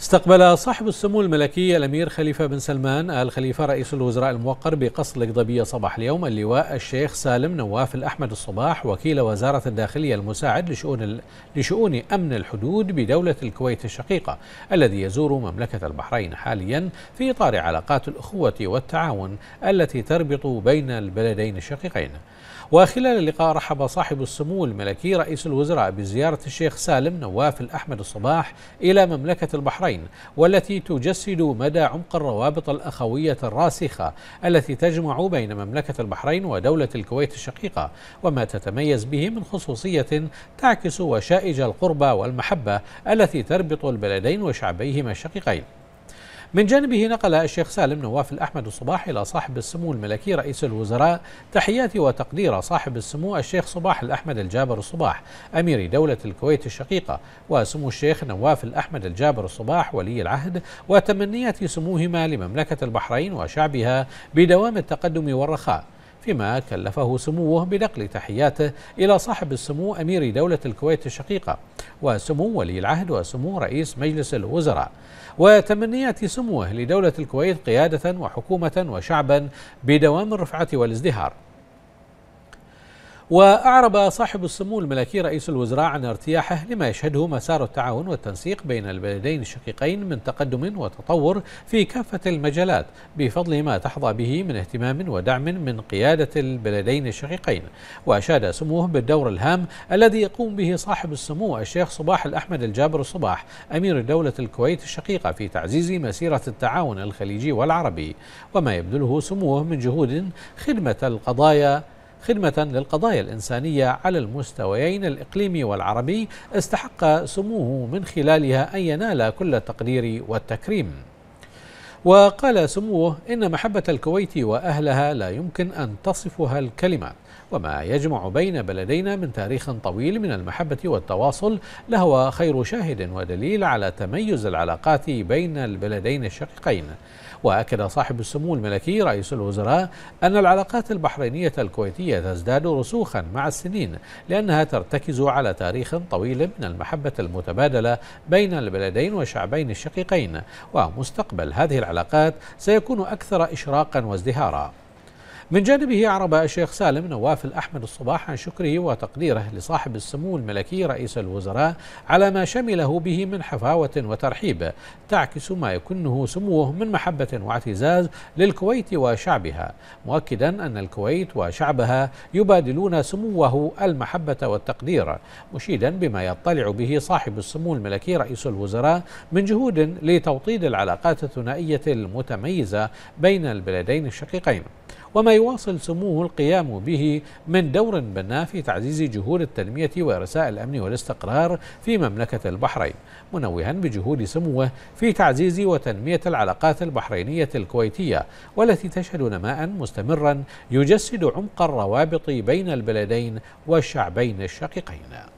استقبل صاحب السمو الملكي الأمير خليفة بن سلمان آل خليفة رئيس الوزراء الموقر بقصر القضبية صباح اليوم اللواء الشيخ سالم نواف الأحمد الصباح وكيل وزارة الداخلية المساعد لشؤون لشؤون أمن الحدود بدولة الكويت الشقيقة الذي يزور مملكة البحرين حاليا في إطار علاقات الأخوة والتعاون التي تربط بين البلدين الشقيقين وخلال اللقاء رحب صاحب السمو الملكي رئيس الوزراء بزيارة الشيخ سالم نواف الأحمد الصباح إلى مملكة البحرين الشقين والتي تجسد مدى عمق الروابط الأخوية الراسخة التي تجمع بين مملكة البحرين ودولة الكويت الشقيقة وما تتميز به من خصوصية تعكس وشائج القربة والمحبة التي تربط البلدين وشعبيهما الشقيقين من جانبه نقل الشيخ سالم نواف الأحمد الصباح إلى صاحب السمو الملكي رئيس الوزراء تحياتي وتقدير صاحب السمو الشيخ صباح الأحمد الجابر الصباح أمير دولة الكويت الشقيقة وسمو الشيخ نواف الأحمد الجابر الصباح ولي العهد وتمنيات سموهما لمملكة البحرين وشعبها بدوام التقدم والرخاء فيما كلفه سموه بنقل تحياته إلى صاحب السمو أمير دولة الكويت الشقيقة وسمو ولي العهد وسمو رئيس مجلس الوزراء وتمنيات سموه لدولة الكويت قيادة وحكومة وشعبا بدوام الرفعة والازدهار وأعرب صاحب السمو الملكي رئيس الوزراء عن ارتياحه لما يشهده مسار التعاون والتنسيق بين البلدين الشقيقين من تقدم وتطور في كافة المجالات بفضل ما تحظى به من اهتمام ودعم من قيادة البلدين الشقيقين وأشاد سموه بالدور الهام الذي يقوم به صاحب السمو الشيخ صباح الأحمد الجابر الصباح أمير دولة الكويت الشقيقة في تعزيز مسيرة التعاون الخليجي والعربي وما يبذله سموه من جهود خدمة القضايا خدمة للقضايا الإنسانية على المستويين الإقليمي والعربي استحق سموه من خلالها أن ينال كل التقدير والتكريم وقال سموه إن محبة الكويت وأهلها لا يمكن أن تصفها الكلمات وما يجمع بين بلدينا من تاريخ طويل من المحبة والتواصل لهو خير شاهد ودليل على تميز العلاقات بين البلدين الشقيقين وأكد صاحب السمو الملكي رئيس الوزراء أن العلاقات البحرينية الكويتية تزداد رسوخا مع السنين لأنها ترتكز على تاريخ طويل من المحبة المتبادلة بين البلدين والشعبين الشقيقين ومستقبل هذه العلاقات العلاقات سيكون أكثر إشراقا وازدهارا من جانبه أعرب الشيخ سالم نواف الأحمد الصباح عن شكره وتقديره لصاحب السمو الملكي رئيس الوزراء على ما شمله به من حفاوة وترحيب تعكس ما يكنه سموه من محبة واعتزاز للكويت وشعبها مؤكدا أن الكويت وشعبها يبادلون سموه المحبة والتقدير مشيدا بما يطلع به صاحب السمو الملكي رئيس الوزراء من جهود لتوطيد العلاقات الثنائية المتميزة بين البلدين الشقيقين وما يواصل سموه القيام به من دور بناء في تعزيز جهود التنمية وإرساء الأمن والاستقرار في مملكة البحرين منوها بجهود سموه في تعزيز وتنمية العلاقات البحرينية الكويتية والتي تشهد نماء مستمرا يجسد عمق الروابط بين البلدين والشعبين الشقيقين